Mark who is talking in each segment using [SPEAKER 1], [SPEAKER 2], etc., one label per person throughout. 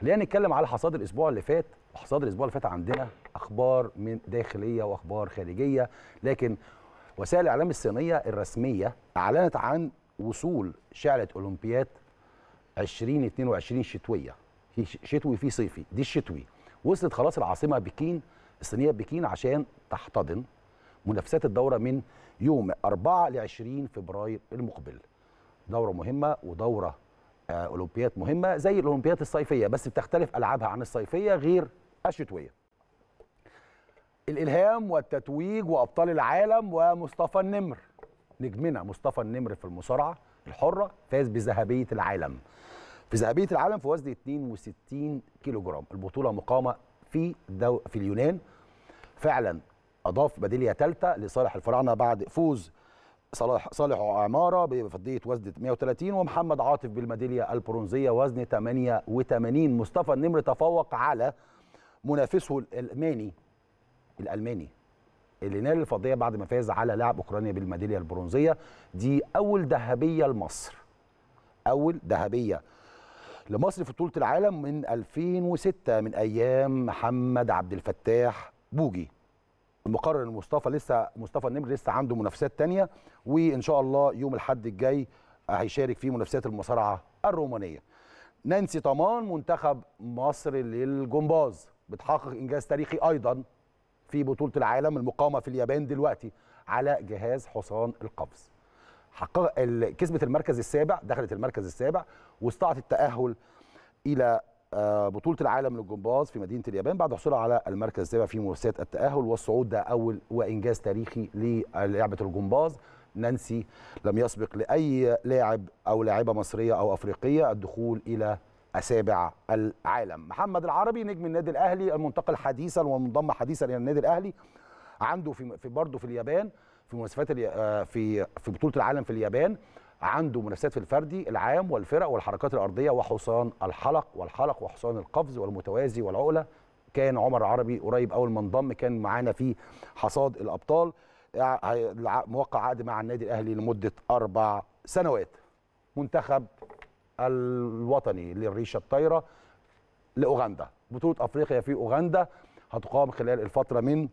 [SPEAKER 1] خلينا نتكلم على حصاد الاسبوع اللي فات حصاد الاسبوع اللي فات عندنا اخبار من داخليه واخبار خارجيه لكن وسائل الاعلام الصينيه الرسميه اعلنت عن وصول شعله اولمبياد 2022 شتويه في شتوي في صيفي دي الشتوي وصلت خلاص العاصمه بكين الصينيه بكين عشان تحتضن منافسات الدوره من يوم 4 ل 20 فبراير المقبل دوره مهمه ودوره اولمبيات مهمه زي الاولمبيات الصيفيه بس بتختلف العابها عن الصيفيه غير الشتويه الالهام والتتويج وابطال العالم ومصطفى النمر نجمنا مصطفى النمر في المصارعه الحره فاز بذهبيه العالم في ذهبيه العالم في وزن 62 كيلو جرام البطوله مقامه في دو في اليونان فعلا اضاف بديليه ثالثه لصالح الفراعنه بعد فوز صلاح صالح عماره بفضيه وزن 130 ومحمد عاطف بالميداليه البرونزيه وزن 88 مصطفى النمر تفوق على منافسه الالماني الالماني اللي نال الفضيه بعد ما فاز على لاعب اوكرانيا بالميداليه البرونزيه دي اول ذهبيه لمصر اول ذهبيه لمصر في بطوله العالم من 2006 من ايام محمد عبد الفتاح بوجي المقرر مصطفى لسه مصطفى النمر لسه عنده منافسات ثانيه وان شاء الله يوم الاحد الجاي هيشارك في منافسات المصارعه الرومانيه. نانسي طمان منتخب مصر للجمباز بتحقق انجاز تاريخي ايضا في بطوله العالم المقامه في اليابان دلوقتي على جهاز حصان القفز. حقق كسبت المركز السابع دخلت المركز السابع واستطاعت التاهل الى آه، بطوله العالم للجمباز في مدينه اليابان بعد حصولها على المركز السابع في مؤسسات التاهل والصعود ده اول وانجاز تاريخي للعبه الجمباز نانسي لم يسبق لاي لاعب او لاعبه مصريه او افريقيه الدخول الى أسابع العالم محمد العربي نجم النادي الأهلي المنتقل حديثا والمنضم حديثا إلى النادي الأهلي عنده في برضه في اليابان في مناسبات آه، في في بطولة العالم في اليابان عنده منافسات في الفردي العام والفرق والحركات الارضيه وحصان الحلق والحلق وحصان القفز والمتوازي والعقله كان عمر عربي قريب اول ما انضم كان معانا في حصاد الابطال موقع عقد مع النادي الاهلي لمده اربع سنوات منتخب الوطني للريشه الطايره لاوغندا بطوله افريقيا في اوغندا هتقام خلال الفتره من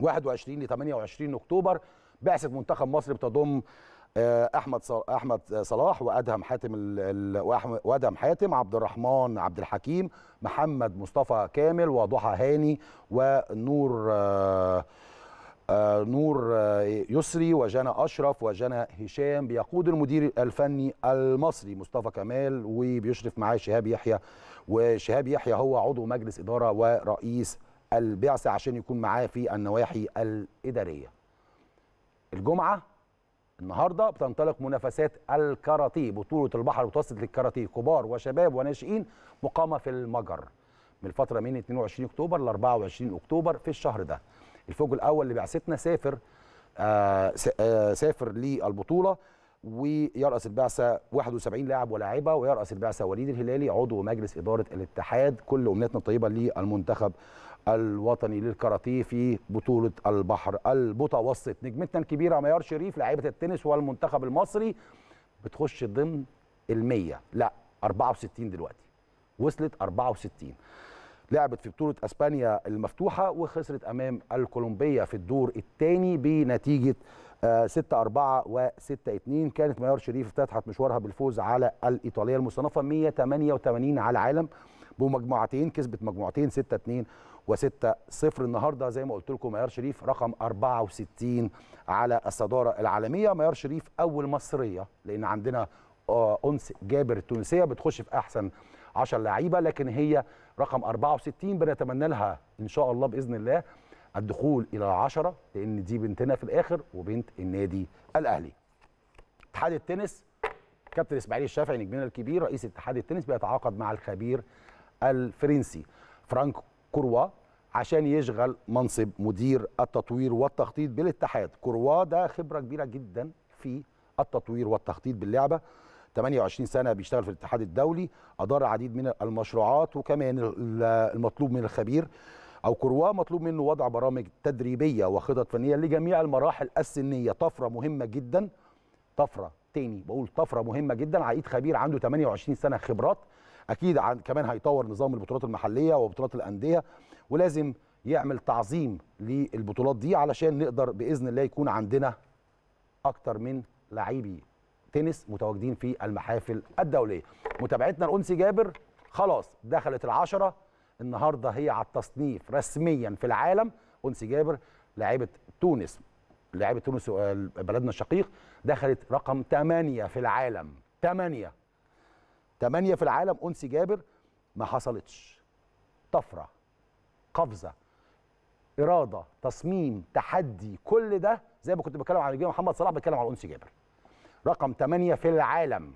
[SPEAKER 1] 21 ل 28 اكتوبر بعثه منتخب مصر بتضم آه، احمد احمد صلاح وادهم حاتم وادهم حاتم عبد الرحمن عبد الحكيم محمد مصطفى كامل وضحى هاني ونور آه، آه، نور يسري وجنى اشرف وجنى هشام بيقود المدير الفني المصري مصطفى كمال وبيشرف معاه شهاب يحيى وشهاب يحيى هو عضو مجلس اداره ورئيس البعثه عشان يكون معاه في النواحي الاداريه الجمعه النهارده بتنطلق منافسات الكاراتيه بطوله البحر المتوسط للكاراتيه كبار وشباب وناشئين مقامه في المجر من الفتره من 22 اكتوبر ل 24 اكتوبر في الشهر ده الفوج الاول لبعثتنا سافر آه،, آه سافر للبطوله ويرأس البعثه 71 لاعب ولاعبه ويرأس البعثه وليد الهلالي عضو مجلس اداره الاتحاد كل امنياتنا الطيبه للمنتخب الوطني للكاراتيه في بطوله البحر المتوسط نجمتنا الكبيره ميار شريف لاعيبه التنس والمنتخب المصري بتخش ضمن ال100 لا 64 دلوقتي وصلت 64 لعبت في بطوله اسبانيا المفتوحه وخسرت امام الكولومبيه في الدور الثاني بنتيجه 6 4 و6 2 كانت ميار شريف افتتحت مشوارها بالفوز على الايطاليه المصنفه 188 على العالم بمجموعتين كسبت مجموعتين 6 2 وستة صفر النهارده زي ما قلت لكم ميار شريف رقم 64 على الصداره العالميه ميار شريف اول مصريه لان عندنا آه، انس جابر التونسية بتخش في احسن 10 لعيبه لكن هي رقم 64 بنتمنى لها ان شاء الله باذن الله الدخول الى 10 لان دي بنتنا في الاخر وبنت النادي الاهلي. اتحاد التنس كابتن اسماعيل الشافعي نجمنا الكبير رئيس اتحاد التنس بيتعاقد مع الخبير الفرنسي فرانكو كروا عشان يشغل منصب مدير التطوير والتخطيط بالاتحاد كروا ده خبرة كبيرة جدا في التطوير والتخطيط باللعبة 28 سنة بيشتغل في الاتحاد الدولي أدار العديد من المشروعات وكمان المطلوب من الخبير أو كروا مطلوب منه وضع برامج تدريبية وخطط فنية لجميع المراحل السنية طفرة مهمة جدا طفرة تاني بقول طفرة مهمة جدا عقيد خبير عنده 28 سنة خبرات اكيد عن كمان هيطور نظام البطولات المحليه وبطولات الانديه ولازم يعمل تعظيم للبطولات دي علشان نقدر باذن الله يكون عندنا اكتر من لاعبي تنس متواجدين في المحافل الدوليه متابعتنا الانسي جابر خلاص دخلت العشرة النهارده هي على التصنيف رسميا في العالم انسي جابر لاعيبه تونس لاعيبه تونس آه، بلدنا الشقيق دخلت رقم 8 في العالم 8 8 في العالم انسي جابر ما حصلتش طفره قفزه اراده تصميم تحدي كل ده زي ما كنت بتكلم على نجيب محمد صلاح بتكلم على انسي جابر رقم 8 في العالم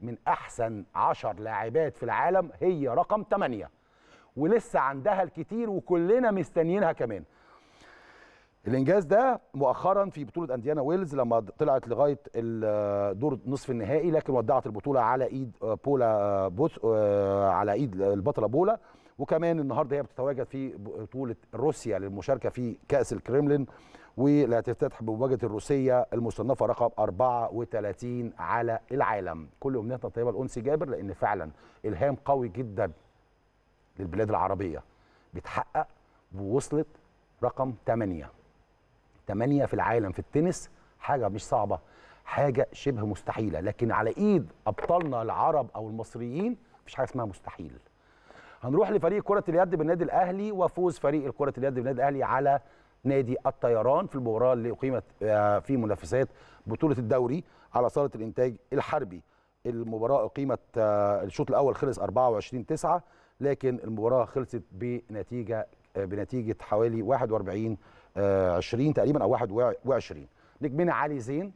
[SPEAKER 1] من احسن 10 لاعبات في العالم هي رقم 8 ولسه عندها الكتير وكلنا مستنيينها كمان الانجاز ده مؤخرا في بطوله انديانا ويلز لما طلعت لغايه دور نصف النهائي لكن ودعت البطوله على ايد آه، بولا آه، بوت آه، على ايد البطله بولا وكمان النهارده هي بتتواجد في بطوله روسيا للمشاركه في كاس الكريملين واللي هتفتتح بمواجهه الروسيه المصنفه رقم 34 على العالم كل امنياتنا الطيبه لانسي جابر لان فعلا الهام قوي جدا للبلاد العربيه بتحقق ووصلت رقم 8 8 في العالم في التنس حاجه مش صعبه حاجه شبه مستحيله لكن على ايد ابطالنا العرب او المصريين مفيش حاجه اسمها مستحيل هنروح لفريق كره اليد بالنادي الاهلي وفوز فريق كره اليد بالنادي الاهلي على نادي الطيران في المباراه اللي اقيمت آه، في منافسات بطوله الدوري على صاله الانتاج الحربي المباراه اقيمت آه، الشوط الاول خلص 24 9 لكن المباراه خلصت بنتيجه آه، بنتيجه حوالي 41 20 آه، تقريبا او 21 نجمنا علي زين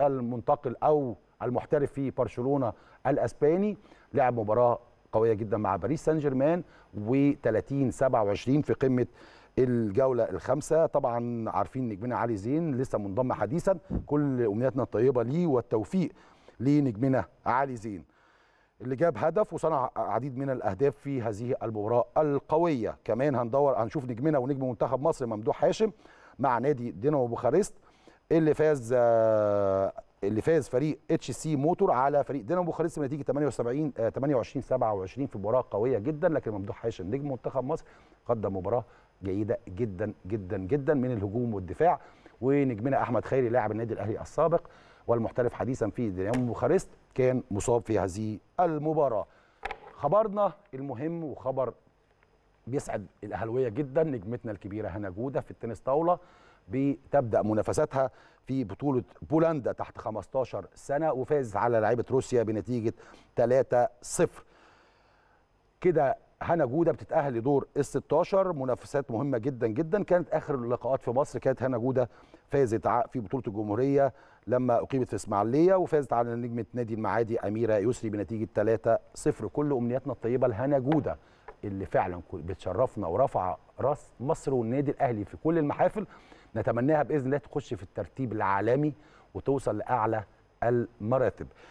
[SPEAKER 1] المنتقل او المحترف في برشلونه الاسباني لعب مباراه قويه جدا مع باريس سان جيرمان و30 27 في قمه الجوله الخامسه طبعا عارفين نجمنا علي زين لسه منضم حديثا كل امنياتنا الطيبه ليه والتوفيق لنجمنا علي زين اللي جاب هدف وصنع عديد من الاهداف في هذه المباراه القويه كمان هندور هنشوف نجمنا ونجم منتخب مصر ممدوح هاشم مع نادي دينامو بوخارست اللي فاز آه، اللي فاز فريق اتش سي موتور على فريق دينامو بوخارست بنتيجه 78 28 27 في مباراه قويه جدا لكن ممدوح هاشم نجم منتخب مصر قدم مباراه جيده جدا جدا جدا من الهجوم والدفاع ونجمنا احمد خيري لاعب النادي الاهلي السابق والمحترف حديثا في دينامو بوخارست كان مصاب في هذه المباراه خبرنا المهم وخبر بيسعد الاهلاويه جدا نجمتنا الكبيره هنا جوده في التنس طاوله بتبدا منافساتها في بطوله بولندا تحت 15 سنه وفازت على لعيبه روسيا بنتيجه 3-0 كده هنا جوده بتتاهل لدور ال 16 منافسات مهمه جدا جدا كانت اخر اللقاءات في مصر كانت هنا جوده فازت في بطوله الجمهوريه لما اقيمت في اسماعيليه وفازت على نجمه نادي المعادي اميره يسري بنتيجه 3-0 كل امنياتنا الطيبه لهنا جوده اللي فعلا بتشرفنا ورفع راس مصر والنادي الاهلي في كل المحافل نتمناها باذن الله تخش في الترتيب العالمي وتوصل لاعلى المراتب